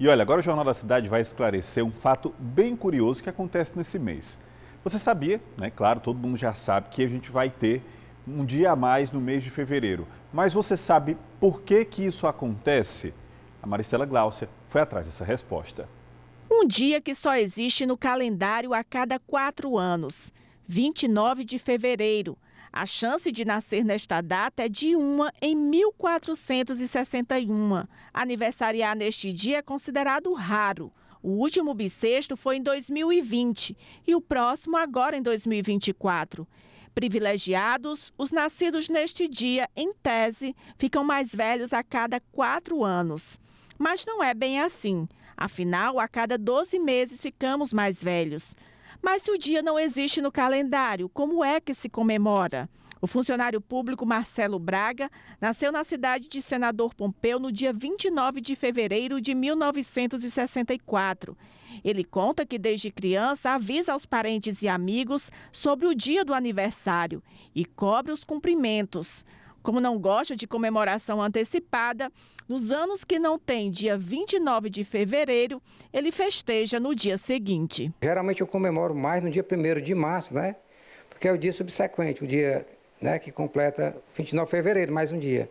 E olha, agora o Jornal da Cidade vai esclarecer um fato bem curioso que acontece nesse mês. Você sabia, né? Claro, todo mundo já sabe que a gente vai ter um dia a mais no mês de fevereiro. Mas você sabe por que, que isso acontece? A Maristela Gláucia foi atrás dessa resposta. Um dia que só existe no calendário a cada quatro anos, 29 de fevereiro. A chance de nascer nesta data é de 1 em 1461. Aniversariar neste dia é considerado raro. O último bissexto foi em 2020 e o próximo agora em 2024. Privilegiados, os nascidos neste dia, em tese, ficam mais velhos a cada quatro anos. Mas não é bem assim. Afinal, a cada 12 meses ficamos mais velhos. Mas se o dia não existe no calendário, como é que se comemora? O funcionário público Marcelo Braga nasceu na cidade de Senador Pompeu no dia 29 de fevereiro de 1964. Ele conta que desde criança avisa aos parentes e amigos sobre o dia do aniversário e cobra os cumprimentos. Como não gosta de comemoração antecipada, nos anos que não tem dia 29 de fevereiro, ele festeja no dia seguinte. Geralmente eu comemoro mais no dia 1 de março, né? Porque é o dia subsequente, o dia né, que completa 29 de fevereiro, mais um dia.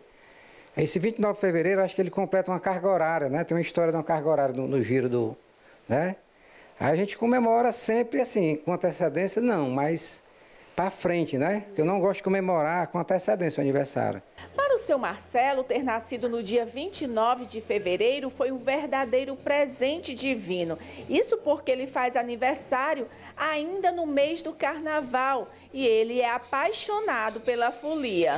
Esse 29 de fevereiro, acho que ele completa uma carga horária, né? Tem uma história de uma carga horária no, no giro do. Né? A gente comemora sempre assim, com antecedência não, mas para frente, né? Porque eu não gosto de comemorar com antecedência o aniversário. Para o seu Marcelo, ter nascido no dia 29 de fevereiro foi um verdadeiro presente divino. Isso porque ele faz aniversário ainda no mês do carnaval e ele é apaixonado pela folia.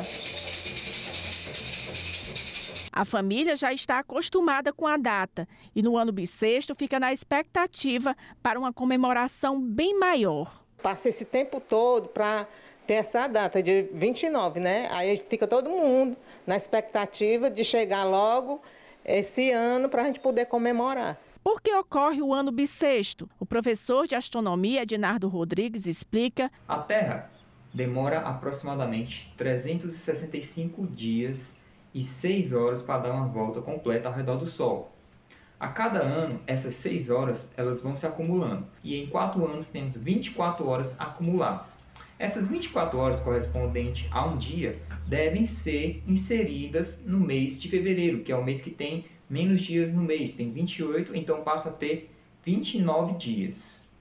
A família já está acostumada com a data e no ano bissexto fica na expectativa para uma comemoração bem maior passa esse tempo todo para ter essa data de 29, né? Aí fica todo mundo na expectativa de chegar logo esse ano para a gente poder comemorar. Por que ocorre o ano bissexto? O professor de astronomia Ednardo Rodrigues explica: A Terra demora aproximadamente 365 dias e 6 horas para dar uma volta completa ao redor do Sol. A cada ano, essas 6 horas elas vão se acumulando e em 4 anos temos 24 horas acumuladas. Essas 24 horas correspondentes a um dia devem ser inseridas no mês de fevereiro, que é o mês que tem menos dias no mês, tem 28, então passa a ter 29 dias.